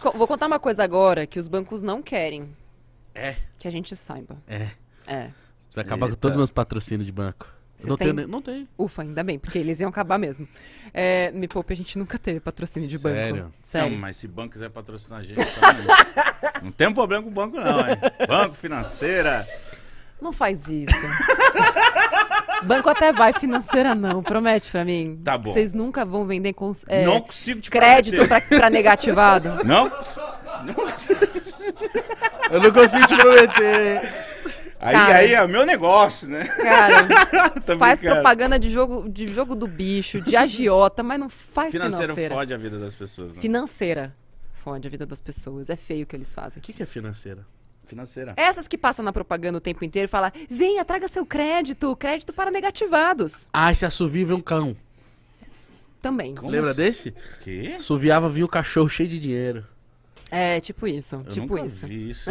te, vou contar uma coisa agora que os bancos não querem. É. Que a gente saiba. É. É. Você vai acabar Eita. com todos os meus patrocínios de banco. não tem... não tem. Ufa, ainda bem, porque eles iam acabar mesmo. É, me poupe, a gente nunca teve patrocínio de banco. Sério? Não, mas se banco quiser patrocinar a gente, tá não tem problema com o banco, não, hein? Banco, financeira. Não faz isso. Banco até vai, financeira não. Promete pra mim. Tá bom. Vocês nunca vão vender com, é, não consigo te crédito pra, pra, negativado. Não? não consigo. Eu não consigo te prometer. Aí, Cara, aí é meu negócio, né? Cara, faz propaganda de jogo, de jogo do bicho, de agiota, mas não faz financeira. Financeira fode a vida das pessoas. Né? Financeira fode a vida das pessoas. É feio o que eles fazem. O que, que é financeira? financeira. Essas que passam na propaganda o tempo inteiro e falam: venha, traga seu crédito, crédito para negativados. Ah, esse assovivo é um cão. Também. Como Lembra assim? desse? Que? Suviava vinha o cachorro cheio de dinheiro. É, tipo isso. Eu tipo nunca isso. Vi isso você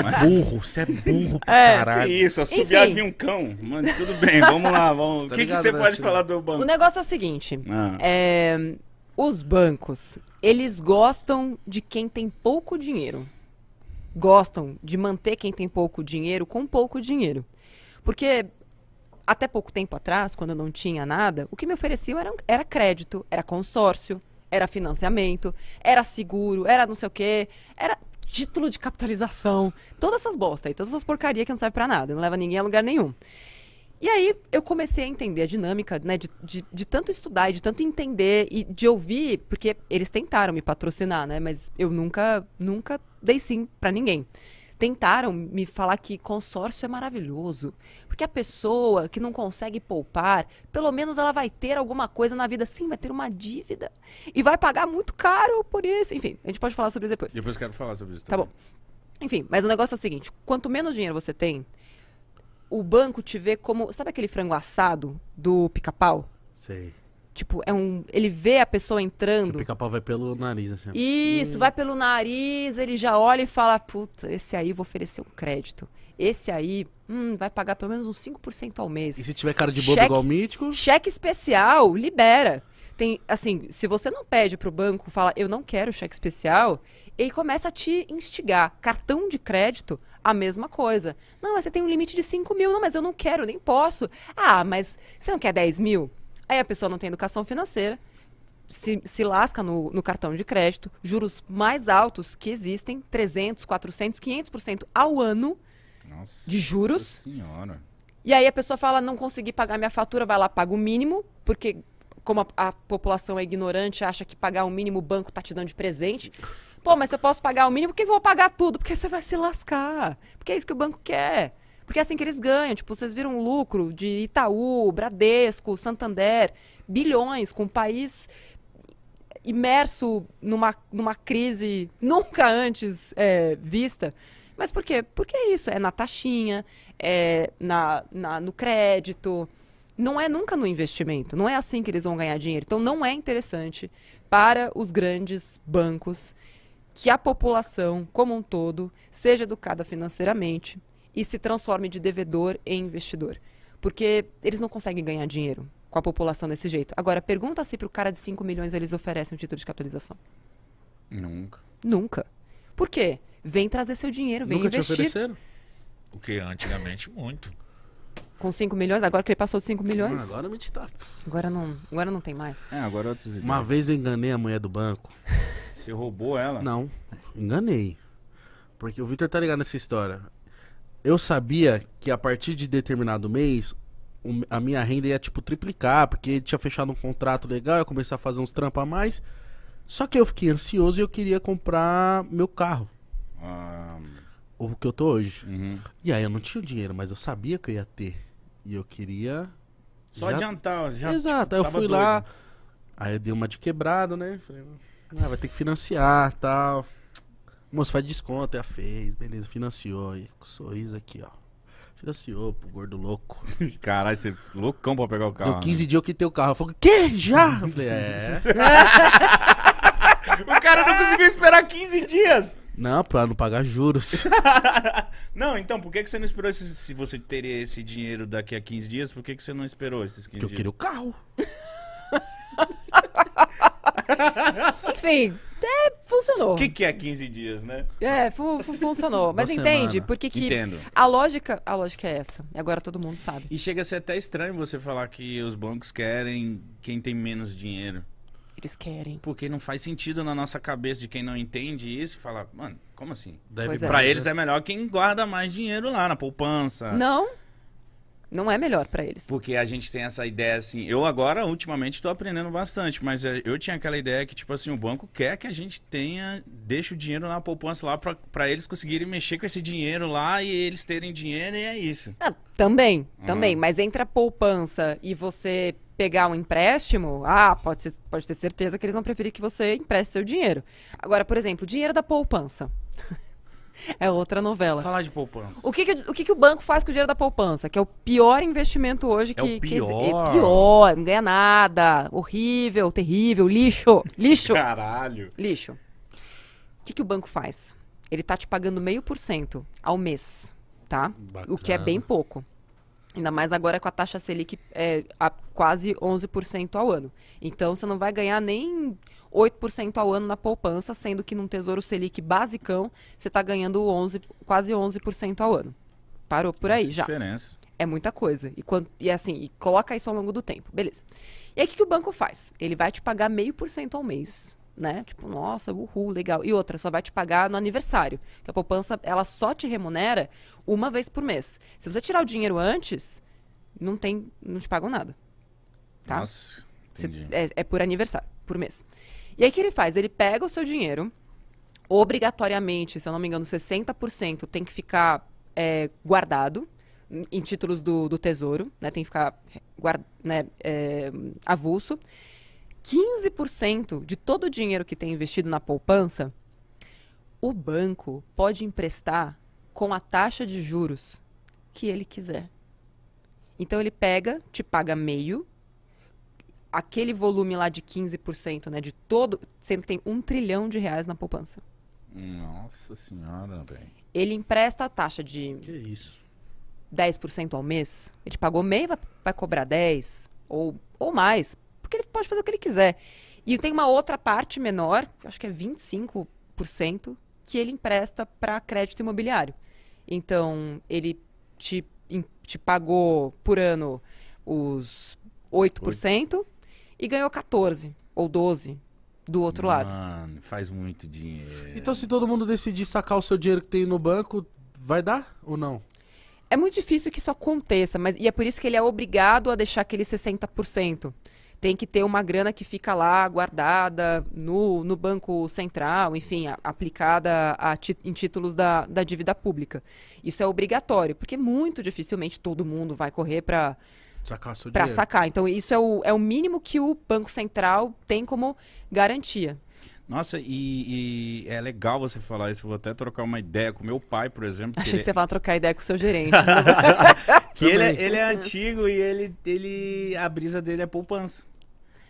é burro, você é burro pra é, caralho. Que isso, assobiar vinha um cão. Mano, tudo bem, vamos lá. Vamos. Tá o que, que, você né, pode falar do banco? O negócio é o seguinte: ah. é, os bancos, eles gostam de quem tem pouco dinheiro gostam de manter quem tem pouco dinheiro com pouco dinheiro. Porque até pouco tempo atrás, quando eu não tinha nada, o que me ofereciam era, era crédito, era consórcio, era financiamento, era seguro, era não sei o quê, era título de capitalização. Todas essas bosta aí, todas essas porcaria que não serve para nada, não leva ninguém a lugar nenhum. E aí eu comecei a entender a dinâmica, né, de, de, de, tanto estudar, de tanto entender e de ouvir, porque eles tentaram me patrocinar, né, mas eu nunca, nunca dei sim para ninguém. Tentaram me falar que consórcio é maravilhoso, porque a pessoa que não consegue poupar, pelo menos ela vai ter alguma coisa na vida, sim, vai ter uma dívida e vai pagar muito caro por isso. Enfim, a gente pode falar sobre isso depois. Depois quero falar sobre isso. Também. Tá bom. Enfim, mas o negócio é o seguinte: quanto menos dinheiro você tem, o banco te vê como. Sabe aquele frango assado do pica-pau? Sei. Tipo, é um. Ele vê a pessoa entrando. O pica-pau vai pelo nariz, assim. Isso, hum. vai pelo nariz, ele já olha e fala: puta, esse aí vou oferecer um crédito. Esse aí hum, vai pagar pelo menos uns 5% ao mês. E se tiver cara de bobo cheque, igual mítico? Cheque especial, libera. Tem, assim, se você não pede para o banco, fala, eu não quero cheque especial, ele começa a te instigar. Cartão de crédito, a mesma coisa. Não, mas você tem um limite de 5 mil. Não, mas eu não quero, nem posso. Ah, mas você não quer 10 mil? Aí a pessoa não tem educação financeira, se, se lasca no, no cartão de crédito, juros mais altos que existem, 300, 400, 500% ao ano Nossa de juros. senhora. E aí a pessoa fala, não consegui pagar minha fatura, vai lá, paga o mínimo, porque como a, a população é ignorante, acha que pagar o mínimo o banco tá te dando de presente. Pô, mas se eu posso pagar o mínimo, por que vou pagar tudo? Porque você vai se lascar. Porque é isso que o banco quer. Porque é assim que eles ganham. Tipo, vocês viram o lucro de Itaú, Bradesco, Santander, bilhões, com o país imerso numa, numa crise nunca antes é, vista. Mas por quê? Porque é isso, é na taxinha, é na, na no crédito, não é nunca no investimento, não é assim que eles vão ganhar dinheiro. Então não é interessante para os grandes bancos que a população como um todo seja educada financeiramente e se transforme de devedor em investidor, porque eles não conseguem ganhar dinheiro com a população desse jeito. Agora pergunta se para o cara de 5 milhões eles oferecem um título de capitalização. Nunca. Nunca. Por quê? Vem trazer seu dinheiro, vem Nunca investir. Te ofereceram? O que antigamente muito com 5 milhões, agora que ele passou de 5 milhões. agora tá- Agora não, agora não tem mais. É, agora é outras ideias. Uma vez eu enganei a mulher do banco. Você roubou ela? Não, enganei. Porque o Victor tá ligado nessa história. Eu sabia que a partir de determinado mês a minha renda ia tipo triplicar, porque tinha fechado um contrato legal, ia começar a fazer uns trampa a mais. Só que eu fiquei ansioso e eu queria comprar meu carro. Ah. O que eu tô hoje. Uhum. E aí eu não tinha o dinheiro, mas eu sabia que eu ia ter. E eu queria. Só já... adiantar, já. Exato, tipo, eu fui doido. lá. Aí eu dei uma de quebrado, né? Falei, ah, vai ter que financiar tal. moço faz desconto, já é fez, beleza, financiou. aí. com sorriso aqui, ó. Financiou pro gordo louco. Caralho, você é loucão pra pegar o carro. Deu 15 né? dias eu quitei o carro. Eu falei, que? Já? Eu falei, é. o cara não conseguiu esperar 15 dias. Não, pra não pagar juros. não, então, por que, que você não esperou esse, se você teria esse dinheiro daqui a 15 dias? Por que, que você não esperou esses 15 Porque dias? eu queria o carro. Enfim, é, funcionou. O que, que é 15 dias, né? É, fu fu funcionou. Mas entende? Porque que Entendo. a lógica, a lógica é essa. E agora todo mundo sabe. E chega a ser até estranho você falar que os bancos querem quem tem menos dinheiro. Eles querem. Porque não faz sentido na nossa cabeça de quem não entende isso falar, mano, como assim? Deve, é. pra eles é melhor quem guarda mais dinheiro lá na poupança. Não. Não é melhor para eles. Porque a gente tem essa ideia assim. Eu agora, ultimamente, tô aprendendo bastante, mas eh, eu tinha aquela ideia que, tipo assim, o banco quer que a gente tenha, deixa o dinheiro na poupança lá para eles conseguirem mexer com esse dinheiro lá e eles terem dinheiro e é isso. Ah, também, uhum. também. Mas entre a poupança e você pegar um empréstimo, ah, pode, ser, pode ter certeza que eles vão preferir que você empreste seu dinheiro. Agora, por exemplo, dinheiro da poupança. é outra novela. Falar de poupança. O que, que o, que, que, o banco faz com o dinheiro da poupança? Que é o pior investimento hoje é que. É o pior. Que, é pior, não ganha nada. Horrível, terrível, lixo. Lixo. Caralho. Lixo. O que, que o banco faz? Ele tá te pagando meio por cento ao mês, tá? Bacana. O que é bem pouco. Ainda mais agora com a taxa Selic é, a quase 11% ao ano. Então, você não vai ganhar nem 8% ao ano na poupança, sendo que num Tesouro Selic basicão, você está ganhando 11, quase 11% ao ano. Parou por aí Essa é já. diferença. É muita coisa. E, quando, e assim, e coloca isso ao longo do tempo. Beleza. E aí, o que, que o banco faz? Ele vai te pagar meio por cento ao mês né? Tipo, nossa, uhul, legal. E outra, só vai te pagar no aniversário. Que a poupança, ela só te remunera uma vez por mês. Se você tirar o dinheiro antes, não tem, não te pagam nada. Tá? Nossa, você, é, é por aniversário, por mês. E aí o que ele faz? Ele pega o seu dinheiro, obrigatoriamente, se eu não me engano, 60% tem que ficar é, guardado em títulos do, do tesouro, né? Tem que ficar guard né, é, avulso. 15% de todo o dinheiro que tem investido na poupança, o banco pode emprestar com a taxa de juros que ele quiser. Então ele pega, te paga meio, aquele volume lá de 15%, né, de todo, sendo que tem um trilhão de reais na poupança. Nossa senhora, velho. Ele empresta a taxa de que isso? 10% ao mês. Ele pagou meio, vai, vai cobrar 10 ou, ou mais, porque ele pode fazer o que ele quiser. E tem uma outra parte menor, acho que é 25%, que ele empresta para crédito imobiliário. Então, ele te, te pagou por ano os 8% Oito. e ganhou 14% ou 12% do outro Mano, lado. faz muito dinheiro. Então, se todo mundo decidir sacar o seu dinheiro que tem no banco, vai dar ou não? É muito difícil que isso aconteça, mas e é por isso que ele é obrigado a deixar aquele 60% tem que ter uma grana que fica lá guardada no, no Banco Central, enfim, a, aplicada a, em títulos da, da dívida pública. Isso é obrigatório, porque muito dificilmente todo mundo vai correr para sacar sacar. Então, isso é o, é o mínimo que o Banco Central tem como garantia. Nossa, e, e, é legal você falar isso. vou até trocar uma ideia com meu pai, por exemplo. Achei que, ele... você vai trocar ideia com o seu gerente. que ele, é, ele é antigo e ele, ele, a brisa dele é poupança.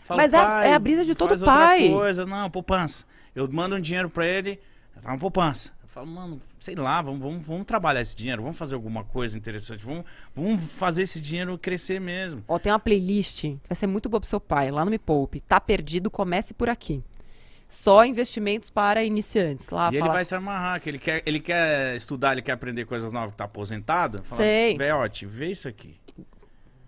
Falo, Mas é, é, a brisa de todo pai. coisa, não, poupança. Eu mando um dinheiro para ele, tá uma poupança. Eu falo, mano, sei lá, vamos, vamos, vamos trabalhar esse dinheiro, vamos fazer alguma coisa interessante, vamos, vamos fazer esse dinheiro crescer mesmo. Ó, tem uma playlist, vai ser muito boa pro seu pai, lá no Me Poupe. Tá perdido, comece por aqui só investimentos para iniciantes. Lá, e ele vai assim, se amarrar, que ele quer, ele quer estudar, ele quer aprender coisas novas que tá aposentado. Fala, Sei. Véote, vê isso aqui.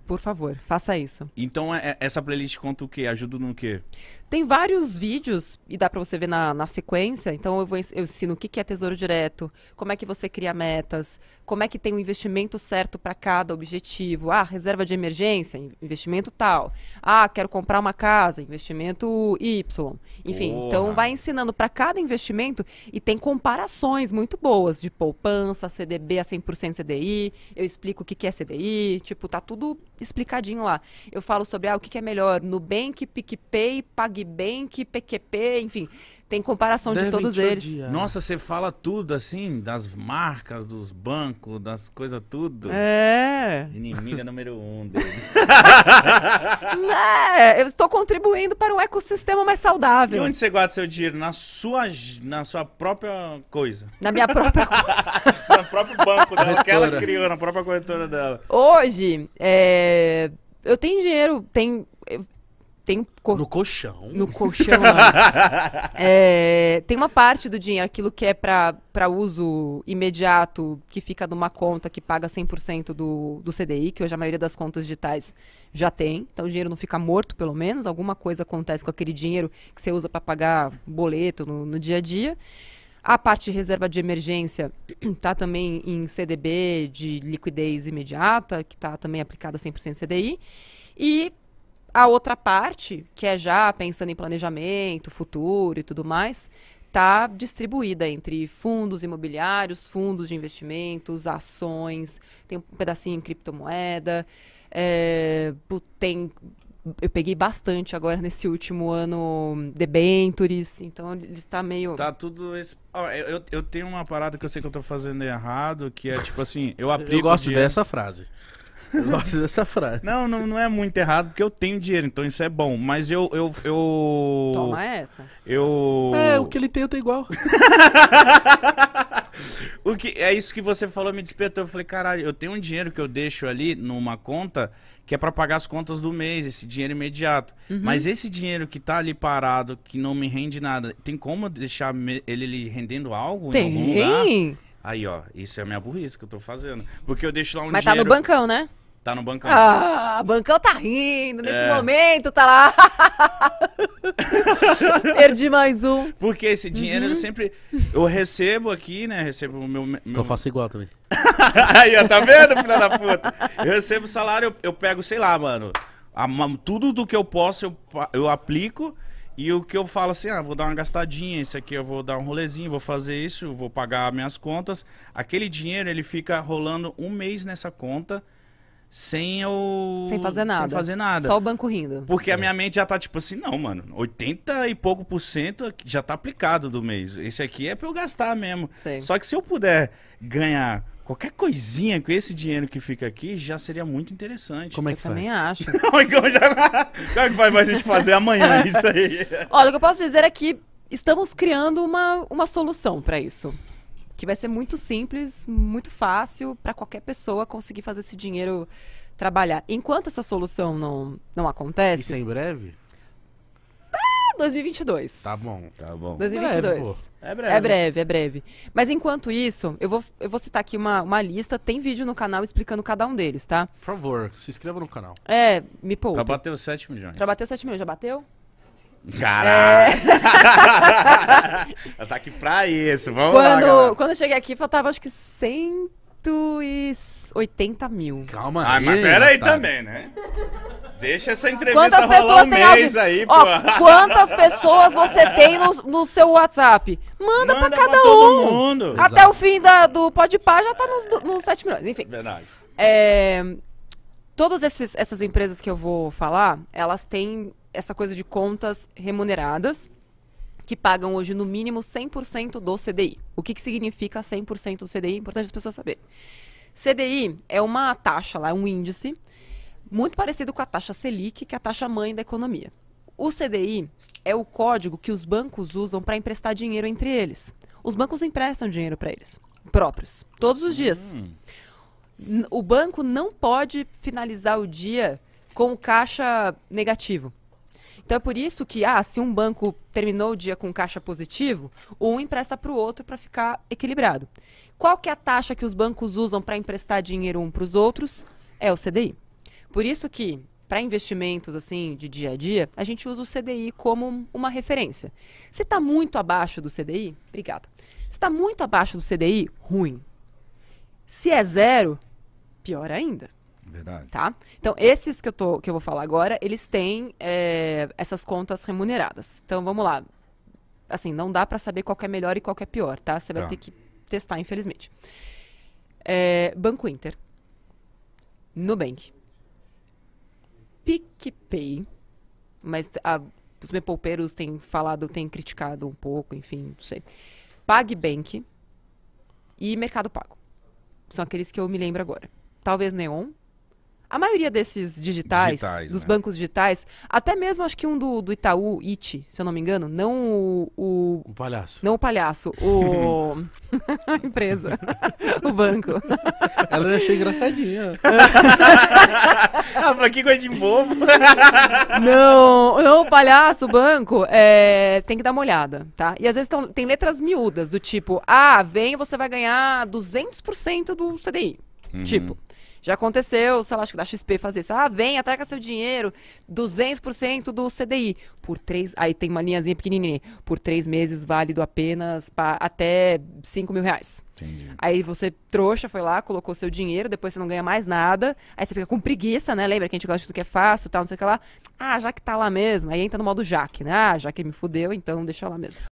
Por favor, faça isso. Então, é, é, essa playlist conta o quê? Ajuda no quê? Tem vários vídeos e dá para você ver na, na sequência. Então eu, vou, eu ensino o que, que é tesouro direto, como é que você cria metas, como é que tem o um investimento certo para cada objetivo. Ah, reserva de emergência, investimento tal. Ah, quero comprar uma casa, investimento Y. Enfim, Boa. então vai ensinando para cada investimento e tem comparações muito boas de poupança, CDB a 100% CDI. Eu explico o que, que é CDI, tipo, tá tudo explicadinho lá. Eu falo sobre ah, o que, que é melhor, Nubank, PicPay, Pague PagBank, PQP, enfim, tem comparação Deve de todos eles. Odiar. Nossa, você fala tudo assim, das marcas, dos bancos, das coisas, tudo. É. Inimiga número um deles. é, eu estou contribuindo para um ecossistema mais saudável. E onde você guarda seu dinheiro? Na sua, na sua própria coisa. Na minha própria coisa. no próprio banco dela, que ela criou, na própria corretora dela. Hoje, é, eu tenho dinheiro, tem tem co... no colchão no colchão né? é, tem uma parte do dinheiro aquilo que é para uso imediato que fica numa conta que paga 100% do, do CDI que hoje a maioria das contas digitais já tem então o dinheiro não fica morto pelo menos alguma coisa acontece com aquele dinheiro que você usa para pagar boleto no, no dia a dia a parte de reserva de emergência está também em CDB de liquidez imediata, que está também aplicada 100% CDI. E a outra parte, que é já pensando em planejamento, futuro e tudo mais, está distribuída entre fundos imobiliários, fundos de investimentos, ações, tem um pedacinho em criptomoeda, é, tem eu peguei bastante agora nesse último ano debentures, então ele está meio. Tá tudo. eu, eu tenho uma parada que eu sei que eu estou fazendo errado, que é tipo assim, eu aplico. Eu gosto dinheiro... dessa frase. Eu gosto dessa frase. Não, não, não é muito errado, porque eu tenho dinheiro, então isso é bom. Mas eu. eu, eu Toma essa. Eu. É, o que ele tenta é igual. o que, é isso que você falou, me despertou. Eu falei, caralho, eu tenho um dinheiro que eu deixo ali numa conta que é para pagar as contas do mês, esse dinheiro imediato. Uhum. Mas esse dinheiro que tá ali parado, que não me rende nada, tem como deixar ele, ele rendendo algo tem. em algum lugar? Aí, ó, isso é a minha burrice que eu tô fazendo. Porque eu deixo lá um Mas dinheiro... Mas tá no bancão, né? Tá no bancão. Ah, bancão tá rindo nesse é. momento, tá lá. Perdi mais um. Porque esse dinheiro uhum. eu sempre. Eu recebo aqui, né? Recebo o meu. meu... Então eu faço igual também. Aí, ó, tá vendo, filha da puta? Eu recebo salário, eu, eu pego, sei lá, mano. A, tudo do que eu posso, eu, eu aplico. E o que eu falo assim, ah, vou dar uma gastadinha, isso aqui eu vou dar um rolezinho, vou fazer isso, vou pagar minhas contas. Aquele dinheiro, ele fica rolando um mês nessa conta sem eu. Sem fazer nada. Sem fazer nada. Só o banco rindo. Porque é. a minha mente já tá tipo assim, não, mano, 80 e pouco por cento já tá aplicado do mês. Esse aqui é pra eu gastar mesmo. Só que se eu puder ganhar qualquer coisinha com esse dinheiro que fica aqui já seria muito interessante. Como é que eu faz? também acho. Não, então já... Como é que vai a gente fazer amanhã isso aí? Olha, o que eu posso dizer é que estamos criando uma, uma solução para isso que vai ser muito simples, muito fácil para qualquer pessoa conseguir fazer esse dinheiro trabalhar. Enquanto essa solução não, não acontece. Isso é em breve? 2022. Ah, tá bom, tá bom. 2022. Breve, é, é breve. É breve, é breve. Mas enquanto isso, eu vou, eu vou citar aqui uma, uma lista. Tem vídeo no canal explicando cada um deles, tá? Por favor, se inscreva no canal. É, me poupa. Já bateu 7 milhões. Já bateu 7 milhões, já bateu? Caralho! É... tá aqui pra isso, vamos quando, lá. Quando eu cheguei aqui, faltava acho que 180 mil. Calma ah, aí. Ah, mas pera aí tá... também, né? Deixa essa entrevista quantas um mês aí, Ó, quantas pessoas você tem no, no seu WhatsApp? Manda, Manda pra cada pra um. Mundo. Até Exato. o fim da, do Podpah já tá nos, nos 7 milhões, enfim. Verdade. É, Todas essas empresas que eu vou falar, elas têm essa coisa de contas remuneradas que pagam hoje no mínimo 100% do CDI. O que, que significa 100% do CDI? É importante as pessoas saberem. CDI é uma taxa lá, é um índice muito parecido com a taxa Selic, que é a taxa mãe da economia. O CDI é o código que os bancos usam para emprestar dinheiro entre eles. Os bancos emprestam dinheiro para eles, próprios, todos os dias. Hum o banco não pode finalizar o dia com caixa negativo. Então é por isso que, ah, se um banco terminou o dia com caixa positivo, um empresta para o outro para ficar equilibrado. Qual que é a taxa que os bancos usam para emprestar dinheiro um para os outros? É o CDI. Por isso que, para investimentos assim de dia a dia, a gente usa o CDI como uma referência. Se está muito abaixo do CDI, obrigada. Se está muito abaixo do CDI, ruim. Se é zero, pior ainda. Verdade. Tá? Então, esses que eu, tô, que eu vou falar agora, eles têm é, essas contas remuneradas. Então, vamos lá. Assim, não dá para saber qual é melhor e qual é pior, tá? Você vai tá. ter que testar, infelizmente. É, Banco Inter. Nubank. PicPay. Mas a, os mepoupeiros têm falado, têm criticado um pouco, enfim, não sei. PagBank. E Mercado Pago. São aqueles que eu me lembro agora talvez Neon. A maioria desses digitais, digitais dos né? bancos digitais, até mesmo acho que um do, do Itaú, IT, se eu não me engano, não o. O, palhaço. Não o palhaço, o. a empresa. o banco. Ela achei engraçadinha. ah, pra que coisa de bobo? não, não, o palhaço, o banco, é, tem que dar uma olhada, tá? E às vezes tão, tem letras miúdas, do tipo, ah, vem, você vai ganhar 200% do CDI. Uhum. Tipo. Já aconteceu, sei lá, acho que da XP fazer isso. Ah, vem, ataca seu dinheiro, 200% do CDI. Por três, aí tem uma linhazinha pequenininha. Por três meses, válido apenas pra, até 5 mil reais. Entendi. Aí você, trouxa, foi lá, colocou seu dinheiro, depois você não ganha mais nada. Aí você fica com preguiça, né? Lembra que a gente gosta de tudo que é fácil, tal, não sei o que lá. Ah, já que tá lá mesmo. Aí entra no modo Jaque, né? Ah, já que me fudeu, então deixa lá mesmo.